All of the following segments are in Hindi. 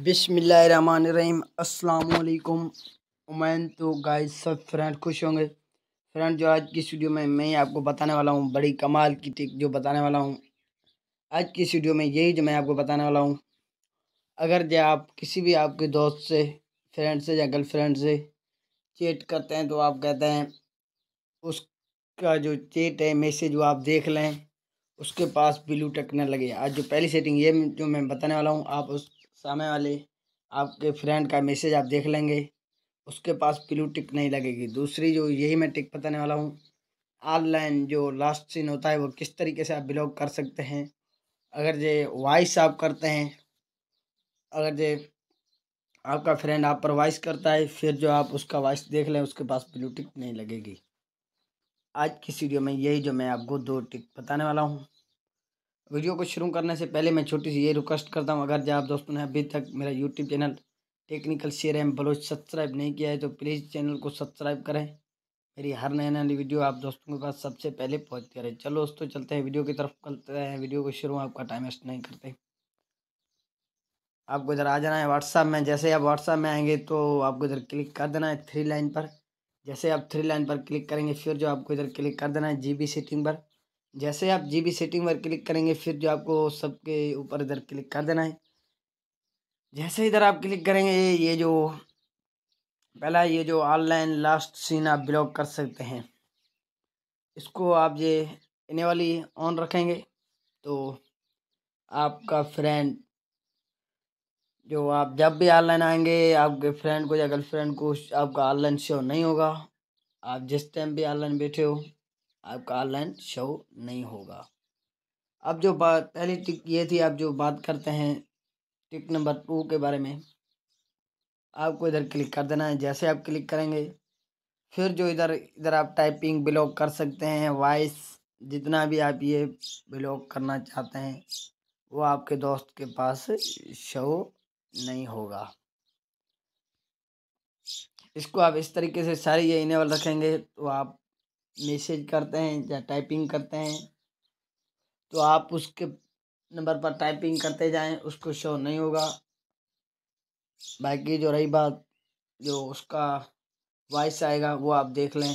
बिसमीम अल्लाम उमैन तो गाय सब फ्रेंड खुश होंगे फ्रेंड जो आज की स्टूडियो में मैं आपको बताने वाला हूँ बड़ी कमाल की टिक जो बताने वाला हूँ आज की स्टूडियो में यही जो मैं आपको बताने वाला हूँ अगर जो आप किसी भी आपके दोस्त से फ्रेंड से या गर्ल फ्रेंड से चेट करते हैं तो आप कहते हैं उसका जो चेट है मैसेज वो आप देख लें उसके पास ब्लू टक न लगे आज जो पहली सेटिंग ये जो मैं बताने वाला हूँ आप उस सामने वाले आपके फ्रेंड का मैसेज आप देख लेंगे उसके पास ब्लू टिक नहीं लगेगी दूसरी जो यही मैं टिक बताने वाला हूँ ऑनलाइन जो लास्ट सीन होता है वो किस तरीके से आप ब्लॉग कर सकते हैं अगर जे वॉइस आप करते हैं अगर जे आपका फ्रेंड आप पर वॉइस करता है फिर जो आप उसका वॉइस देख लें उसके पास ब्लू टिक नहीं लगेगी आज की वीडियो में यही जो मैं आपको दो टिक बताने वाला हूँ वीडियो को शुरू करने से पहले मैं छोटी सी ये रिक्वेस्ट करता हूँ अगर आप दोस्तों ने अभी तक मेरा YouTube channel technical Sher M Baloch subscribe नहीं किया है तो प्लीज़ चैनल को सब्सक्राइब करें मेरी हर नई नई वीडियो आप दोस्तों के पास सबसे पहले पहुँचती रहे चलो दोस्तों चलते हैं वीडियो की तरफ करते हैं वीडियो को शुरू आपका टाइम वेस्ट नहीं करते आपको इधर आ जाना है व्हाट्सअप में जैसे आप व्हाट्सअप में आएंगे तो आपको इधर क्लिक कर देना है थ्री लाइन पर जैसे आप थ्री लाइन पर क्लिक करेंगे फिर जो आपको इधर क्लिक कर देना है जी बी सेटिंग पर जैसे आप जी बी सेटिंग पर क्लिक करेंगे फिर जो आपको सबके ऊपर इधर क्लिक कर देना है जैसे इधर आप क्लिक करेंगे ये जो पहला ये जो ऑनलाइन लास्ट सीन आप ब्लॉक कर सकते हैं इसको आप ये इन्हें वाली ऑन रखेंगे तो आपका फ्रेंड जो आप जब भी ऑनलाइन आएंगे आपके फ्रेंड को या गर्लफ्रेंड को आपका ऑनलाइन शो नहीं होगा आप जिस टाइम भी ऑनलाइन बैठे हो आपका ऑनलाइन शो नहीं होगा अब जो बात पहली टिक ये थी आप जो बात करते हैं टिक नंबर टू के बारे में आपको इधर क्लिक कर देना है जैसे आप क्लिक करेंगे फिर जो इधर इधर आप टाइपिंग ब्लॉक कर सकते हैं वॉइस जितना भी आप ये ब्लॉक करना चाहते हैं वो आपके दोस्त के पास शो नहीं होगा इसको आप इस तरीके से सारी ये इनेबल रखेंगे तो आप मैसेज करते हैं या टाइपिंग करते हैं तो आप उसके नंबर पर टाइपिंग करते जाएं उसको शो नहीं होगा बाकी जो रही बात जो उसका वॉइस आएगा वो आप देख लें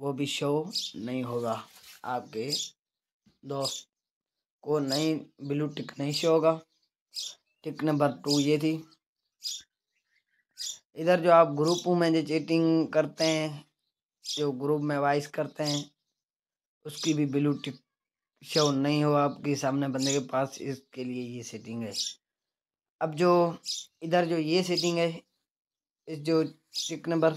वो भी शो नहीं होगा आपके दोस्त को नहीं ब्लू टिक नहीं शो होगा टिक नंबर टू ये थी इधर जो आप ग्रुप में जो चेटिंग करते हैं जो ग्रुप में वाइस करते हैं उसकी भी ब्लू टिप शो नहीं हो आपके सामने बंदे के पास इसके लिए ये सेटिंग है अब जो इधर जो ये सेटिंग है इस जो टिक नंबर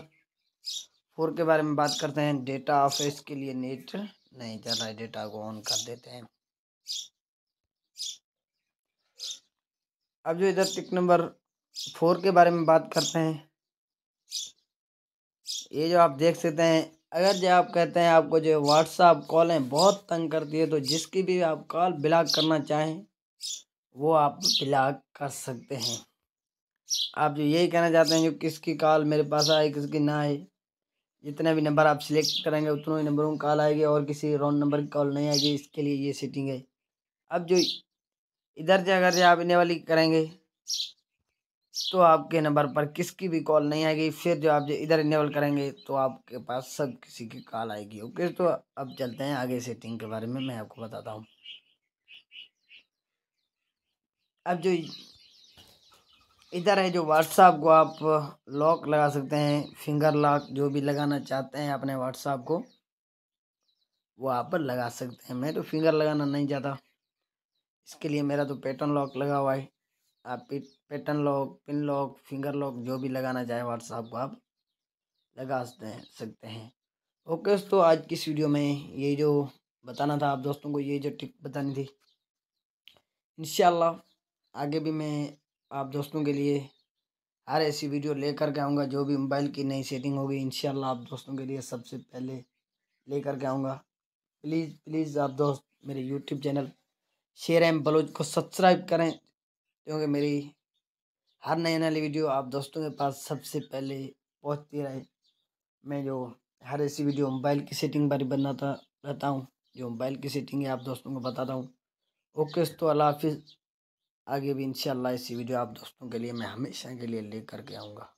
फोर के बारे में बात करते हैं डेटा ऑफ इसके लिए नेट नहीं चल रहा है डेटा को ऑन कर देते हैं अब जो इधर टिक नंबर फोर के बारे में बात करते हैं ये जो आप देख सकते हैं अगर जो आप कहते हैं आपको जो व्हाट्सअप कॉलें बहुत तंग करती है तो जिसकी भी आप कॉल ब्लॉक करना चाहें वो आप ब्लॉक कर सकते हैं आप जो यही कहना चाहते हैं जो किसकी कॉल मेरे पास आए किसकी ना आए जितने भी नंबर आप सिलेक्ट करेंगे उतनों ही नंबरों में कॉल आएगी और किसी रॉन्ग नंबर की कॉल नहीं आएगी इसके लिए ये सेटिंग है अब जो इधर जो अगर जो आप इन्हें वाली करेंगे तो आपके नंबर पर किसकी भी कॉल नहीं आएगी फिर जो आप जो इधर इनेबल करेंगे तो आपके पास सब किसी की कॉल आएगी ओके तो अब चलते हैं आगे सेटिंग के बारे में मैं आपको बताता हूँ अब जो इधर है जो व्हाट्सएप को आप लॉक लगा सकते हैं फिंगर लॉक जो भी लगाना चाहते हैं अपने व्हाट्सएप को वो आप लगा सकते हैं मैं तो फिंगर लगाना नहीं चाहता इसके लिए मेरा तो पैटर्न लॉक लगा हुआ है आप pattern lock pin lock finger lock जो भी लगाना चाहे व्हाट्सअप को आप लगा सकते हैं ओके दोस्तों आज की इस वीडियो में ये जो बताना था आप दोस्तों को ये जो ट्रिक बतानी थी इन आगे भी मैं आप दोस्तों के लिए हर ऐसी वीडियो लेकर के आऊँगा जो भी मोबाइल की नई सेटिंग होगी इन आप दोस्तों के लिए सबसे पहले लेकर के आऊँगा प्लीज़ प्लीज़ आप दोस्त मेरे YouTube channel Sher M Baloch को सब्सक्राइब करें क्योंकि मेरी हर नई नई वीडियो आप दोस्तों के पास सबसे पहले पहुंचती रहे मैं जो हर ऐसी वीडियो मोबाइल की सेटिंग बारे बनाता रहता हूँ जो मोबाइल की सेटिंग है आप दोस्तों को बताता हूँ ओके तो अल्लाह हाफिज़ आगे भी इंशाल्लाह ऐसी वीडियो आप दोस्तों के लिए मैं हमेशा के लिए ले करके आऊँगा